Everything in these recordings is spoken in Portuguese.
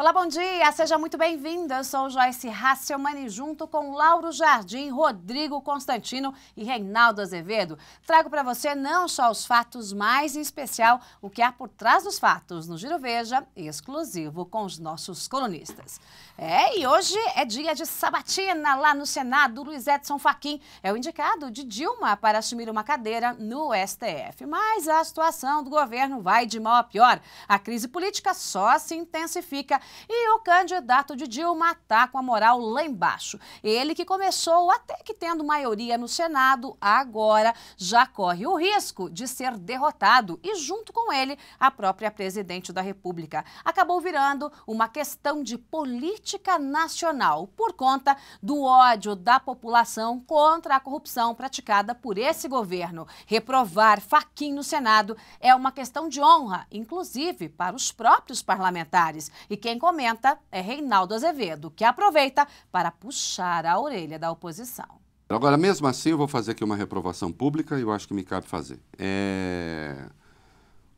Olá, bom dia, seja muito bem-vinda. Eu sou Joyce Hasselmann e junto com Lauro Jardim, Rodrigo Constantino e Reinaldo Azevedo, trago para você não só os fatos, mas em especial o que há por trás dos fatos no Giro Veja, exclusivo com os nossos colunistas. É, e hoje é dia de sabatina lá no Senado. Luiz Edson Fachin é o indicado de Dilma para assumir uma cadeira no STF. Mas a situação do governo vai de mal a pior. A crise política só se intensifica e o candidato de Dilma está com a moral lá embaixo. Ele que começou até que tendo maioria no Senado, agora já corre o risco de ser derrotado e, junto com ele, a própria presidente da República. Acabou virando uma questão de política nacional por conta do ódio da população contra a corrupção praticada por esse governo. Reprovar Faquin no Senado é uma questão de honra, inclusive para os próprios parlamentares. E quem quem comenta é Reinaldo Azevedo, que aproveita para puxar a orelha da oposição. Agora, mesmo assim, eu vou fazer aqui uma reprovação pública e eu acho que me cabe fazer. É...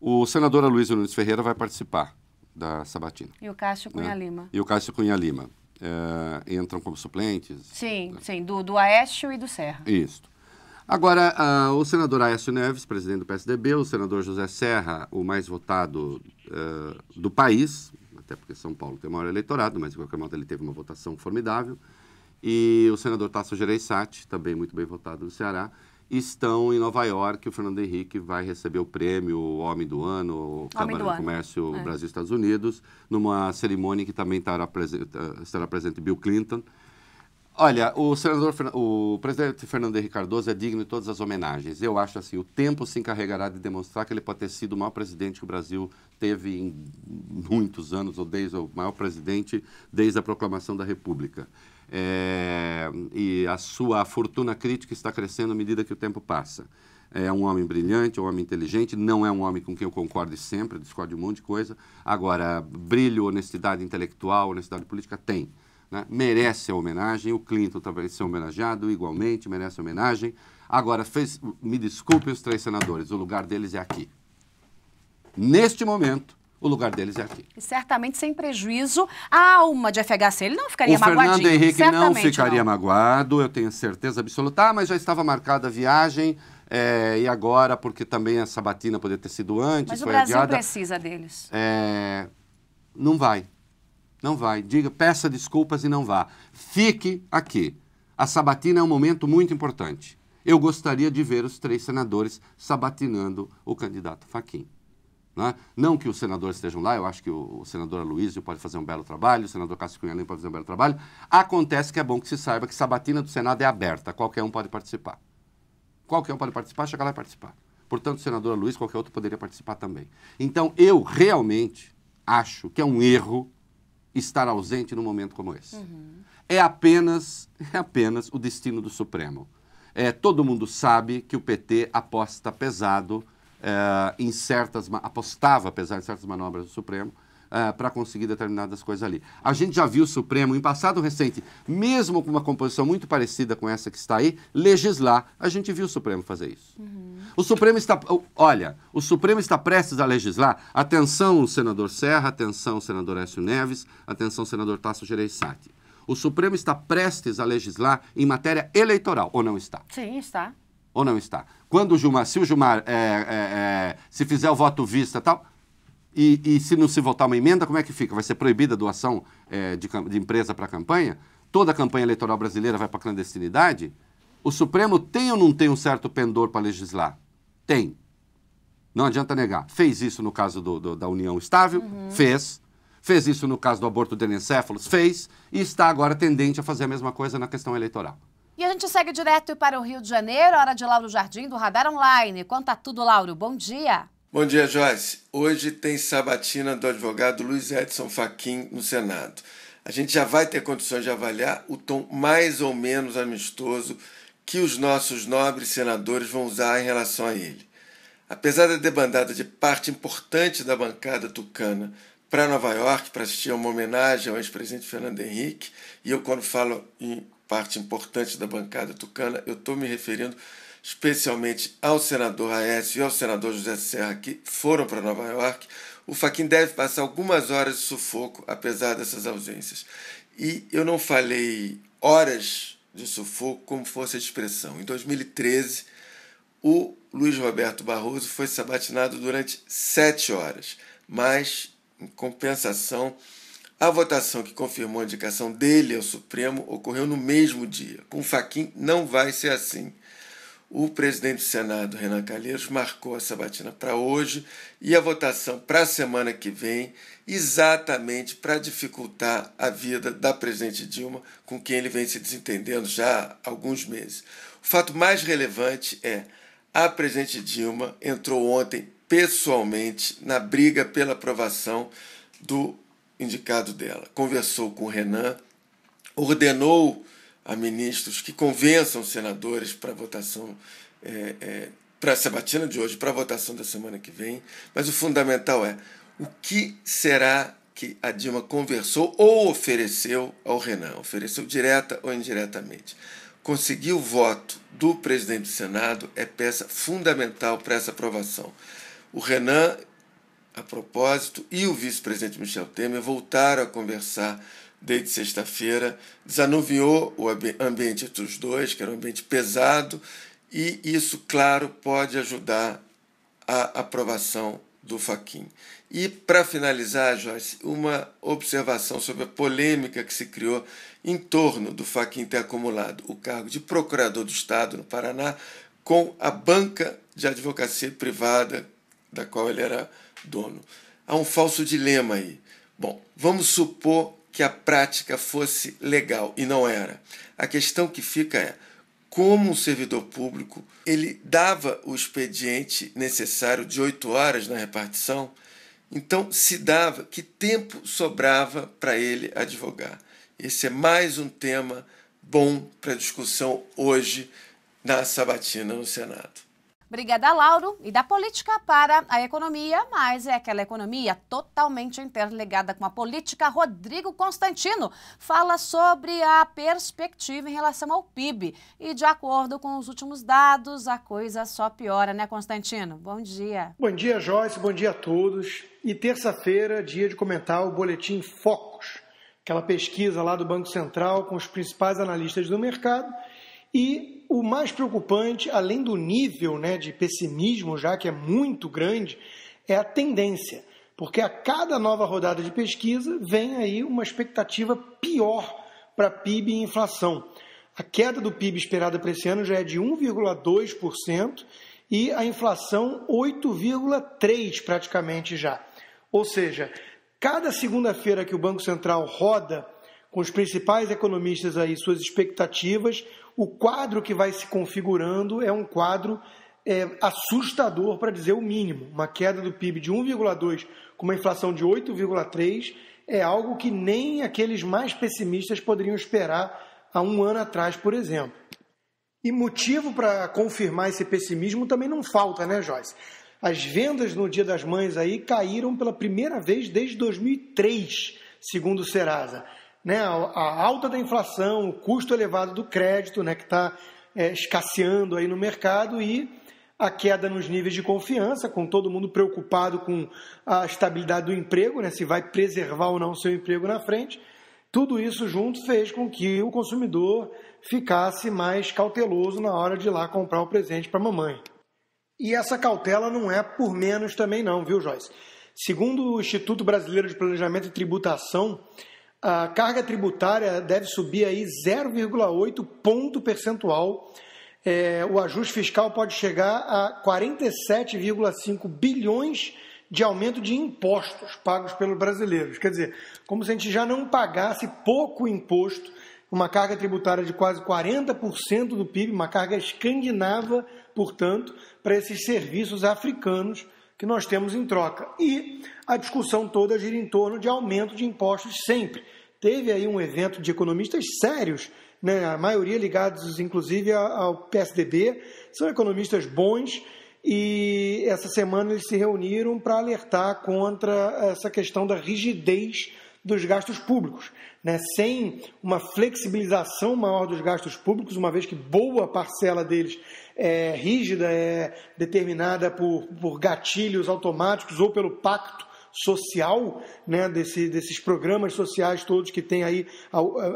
O senador Luiz Nunes Ferreira vai participar da sabatina. E o Cássio Cunha né? Lima. E o Cássio Cunha Lima. É... entram como suplentes? Sim, né? sim, do, do Aécio e do Serra. Isso. Agora, uh, o senador Aécio Neves, presidente do PSDB, o senador José Serra, o mais votado uh, do país, até porque São Paulo tem o maior eleitorado, mas de qualquer modo ele teve uma votação formidável. E o senador Tasso Gereissati, também muito bem votado no Ceará, estão em Nova York. O Fernando Henrique vai receber o prêmio Homem do Ano, Câmara do, Comércio é. Brasil-Estados Unidos, numa cerimônia que também estará presente, estará presente Bill Clinton. Olha, o senador, o presidente Fernando Henrique Cardoso é digno de todas as homenagens. Eu acho assim, o tempo se encarregará de demonstrar que ele pode ter sido o maior presidente que o Brasil teve em muitos anos, ou desde o maior presidente desde a proclamação da República. É, e a sua fortuna crítica está crescendo à medida que o tempo passa. É um homem brilhante, um homem inteligente, não é um homem com quem eu concorde sempre, discordo de um monte de coisa. Agora, brilho, honestidade intelectual, honestidade política, tem né? merece a homenagem, o Clinton também tá ser homenageado igualmente, merece a homenagem. Agora, fez, me desculpe os três senadores, o lugar deles é aqui. Neste momento, o lugar deles é aqui. E certamente sem prejuízo à alma de FHC. Ele não ficaria magoado. O Fernando Henrique não ficaria não. magoado, eu tenho certeza absoluta. Ah, mas já estava marcada a viagem. É, e agora, porque também a sabatina poderia ter sido antes, Mas o Brasil adiada. precisa deles. É, não vai. Não vai. Diga, peça desculpas e não vá. Fique aqui. A sabatina é um momento muito importante. Eu gostaria de ver os três senadores sabatinando o candidato Faquim. Né? Não que os senadores estejam lá, eu acho que o, o senador Aloysio pode fazer um belo trabalho, o senador Cássio Cunha pode fazer um belo trabalho. Acontece que é bom que se saiba que sabatina do Senado é aberta, qualquer um pode participar. Qualquer um pode participar, chega lá e participar. Portanto, o senador Luiz, qualquer outro poderia participar também. Então, eu realmente acho que é um erro estar ausente num momento como esse. Uhum. É apenas, é apenas o destino do Supremo. É, todo mundo sabe que o PT aposta pesado é, em certas apostava pesado em certas manobras do Supremo é, para conseguir determinadas coisas ali. A gente já viu o Supremo, em passado recente, mesmo com uma composição muito parecida com essa que está aí, legislar. A gente viu o Supremo fazer isso. Uhum. O Supremo está. Olha, o Supremo está prestes a legislar. Atenção, senador Serra, atenção, senador Écio Neves, atenção, senador Tasso Gereissati. O Supremo está prestes a legislar em matéria eleitoral, ou não está? Sim, está. Ou não está. Quando o Gilmar, se o Gilmar é, é, é, se fizer o voto vista tal, e, e, se não se votar uma emenda, como é que fica? Vai ser proibida a doação é, de, de empresa para a campanha? Toda a campanha eleitoral brasileira vai para clandestinidade? O Supremo tem ou não tem um certo pendor para legislar? Tem. Não adianta negar. Fez isso no caso do, do, da união estável? Uhum. Fez. Fez isso no caso do aborto de anencéfalos? Fez. E está agora tendente a fazer a mesma coisa na questão eleitoral. E a gente segue direto para o Rio de Janeiro, hora de Lauro Jardim, do Radar Online. Conta tudo, Lauro. Bom dia. Bom dia, Joyce. Hoje tem sabatina do advogado Luiz Edson Fachin no Senado. A gente já vai ter condições de avaliar o tom mais ou menos amistoso que os nossos nobres senadores vão usar em relação a ele. Apesar da debandada de parte importante da bancada tucana para Nova York para assistir a uma homenagem ao ex-presidente Fernando Henrique, e eu quando falo em parte importante da bancada tucana, eu estou me referindo especialmente ao senador Aécio e ao senador José Serra, que foram para Nova York, o Faquin deve passar algumas horas de sufoco, apesar dessas ausências. E eu não falei horas de sufoco como fosse a expressão. Em 2013, o Luiz Roberto Barroso foi sabatinado durante sete horas, mas, em compensação, a votação que confirmou a indicação dele ao Supremo ocorreu no mesmo dia. Com Faquin não vai ser assim. O presidente do Senado, Renan Calheiros, marcou a sabatina para hoje e a votação para a semana que vem, exatamente para dificultar a vida da presidente Dilma, com quem ele vem se desentendendo já há alguns meses. O fato mais relevante é a presidente Dilma entrou ontem pessoalmente na briga pela aprovação do indicado dela. Conversou com o Renan, ordenou a ministros que convençam senadores para a votação, é, é, para a sabatina de hoje, para a votação da semana que vem. Mas o fundamental é o que será que a Dilma conversou ou ofereceu ao Renan, ofereceu direta ou indiretamente. Conseguir o voto do presidente do Senado é peça fundamental para essa aprovação. O Renan, a propósito, e o vice-presidente Michel Temer voltaram a conversar desde sexta-feira, desanuviou o ambiente entre os dois, que era um ambiente pesado, e isso, claro, pode ajudar a aprovação do Faquin. E para finalizar, Joyce, uma observação sobre a polêmica que se criou em torno do Faquin ter acumulado o cargo de procurador do Estado no Paraná com a banca de advocacia privada da qual ele era dono. Há um falso dilema aí. Bom, vamos supor que a prática fosse legal e não era. A questão que fica é como um servidor público ele dava o expediente necessário de oito horas na repartição, então se dava que tempo sobrava para ele advogar. Esse é mais um tema bom para discussão hoje na sabatina no Senado. Obrigada, Lauro. E da política para a economia, mas é aquela economia totalmente interligada com a política. Rodrigo Constantino fala sobre a perspectiva em relação ao PIB. E de acordo com os últimos dados, a coisa só piora, né, Constantino? Bom dia. Bom dia, Joyce. Bom dia a todos. E terça-feira, dia de comentar o boletim Focos, aquela pesquisa lá do Banco Central com os principais analistas do mercado. E o mais preocupante, além do nível né, de pessimismo, já que é muito grande, é a tendência. Porque a cada nova rodada de pesquisa vem aí uma expectativa pior para PIB e inflação. A queda do PIB esperada para esse ano já é de 1,2% e a inflação 8,3% praticamente já. Ou seja, cada segunda-feira que o Banco Central roda com os principais economistas aí suas expectativas, o quadro que vai se configurando é um quadro é, assustador, para dizer o mínimo. Uma queda do PIB de 1,2 com uma inflação de 8,3 é algo que nem aqueles mais pessimistas poderiam esperar há um ano atrás, por exemplo. E motivo para confirmar esse pessimismo também não falta, né, Joyce? As vendas no Dia das Mães aí caíram pela primeira vez desde 2003, segundo o Serasa né, a alta da inflação, o custo elevado do crédito, né, que está é, escasseando aí no mercado e a queda nos níveis de confiança, com todo mundo preocupado com a estabilidade do emprego, né, se vai preservar ou não o seu emprego na frente. Tudo isso junto fez com que o consumidor ficasse mais cauteloso na hora de ir lá comprar o presente para a mamãe. E essa cautela não é por menos também não, viu, Joyce? Segundo o Instituto Brasileiro de Planejamento e Tributação, a carga tributária deve subir aí 0,8 ponto percentual. É, o ajuste fiscal pode chegar a 47,5 bilhões de aumento de impostos pagos pelos brasileiros. Quer dizer, como se a gente já não pagasse pouco imposto, uma carga tributária de quase 40% do PIB, uma carga escandinava, portanto, para esses serviços africanos que nós temos em troca. E a discussão toda gira em torno de aumento de impostos sempre. Teve aí um evento de economistas sérios, né, a maioria ligados inclusive ao PSDB, são economistas bons e essa semana eles se reuniram para alertar contra essa questão da rigidez dos gastos públicos. Né? Sem uma flexibilização maior dos gastos públicos, uma vez que boa parcela deles é rígida, é determinada por, por gatilhos automáticos ou pelo pacto social né, desse, desses programas sociais todos que tem aí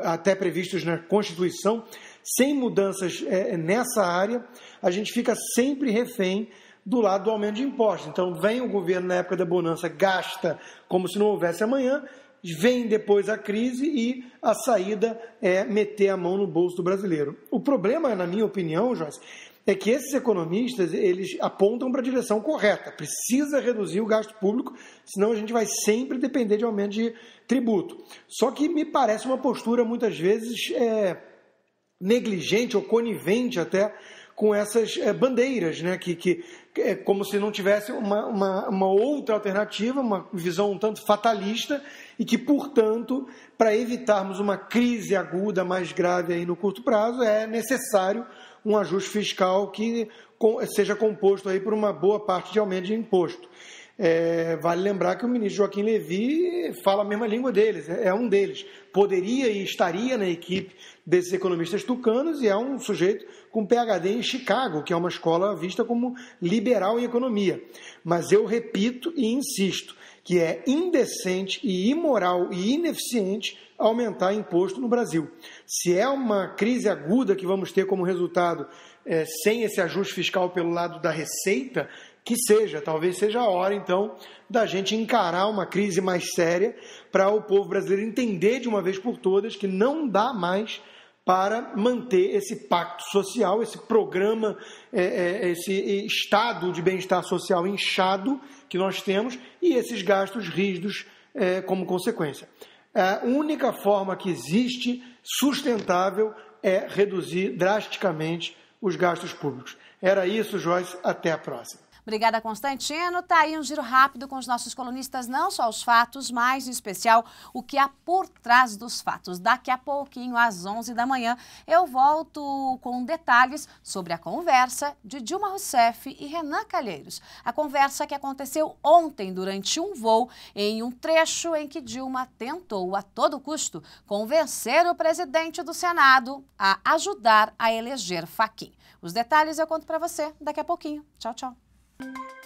até previstos na Constituição, sem mudanças é, nessa área, a gente fica sempre refém do lado do aumento de impostos. Então, vem o governo na época da bonança, gasta como se não houvesse amanhã, vem depois a crise e a saída é meter a mão no bolso do brasileiro. O problema, na minha opinião, Joyce, é que esses economistas eles apontam para a direção correta. Precisa reduzir o gasto público, senão a gente vai sempre depender de aumento de tributo. Só que me parece uma postura muitas vezes é, negligente ou conivente até com essas é, bandeiras, né? que, que é como se não tivesse uma, uma, uma, outra alternativa, uma visão um tanto fatalista, e que, portanto, para evitarmos uma crise aguda mais grave aí no curto prazo, é necessário um ajuste fiscal que seja composto aí por uma boa parte de aumento de imposto. É, vale lembrar que o ministro Joaquim Levy fala a mesma língua deles, é, é um deles. Poderia e estaria na equipe desses economistas tucanos e é um sujeito com PhD em Chicago, que é uma escola vista como liberal em economia. Mas eu repito e insisto que é indecente e imoral e ineficiente aumentar imposto no Brasil. Se é uma crise aguda que vamos ter como resultado é, sem esse ajuste fiscal pelo lado da receita, que seja, talvez seja a hora então da gente encarar uma crise mais séria para o povo brasileiro entender de uma vez por todas que não dá mais para manter esse pacto social, esse programa, é, é, esse estado de bem-estar social inchado que nós temos e esses gastos rígidos é, como consequência. A única forma que existe sustentável é reduzir drasticamente os gastos públicos. Era isso, Joyce. Até a próxima. Obrigada, Constantino. Tá aí um giro rápido com os nossos colunistas, não só os fatos, mas em especial o que há por trás dos fatos. Daqui a pouquinho, às 11 da manhã, eu volto com detalhes sobre a conversa de Dilma Rousseff e Renan Calheiros. A conversa que aconteceu ontem durante um voo em um trecho em que Dilma tentou a todo custo convencer o presidente do Senado a ajudar a eleger Faquim. Os detalhes eu conto para você daqui a pouquinho. Tchau, tchau. うん。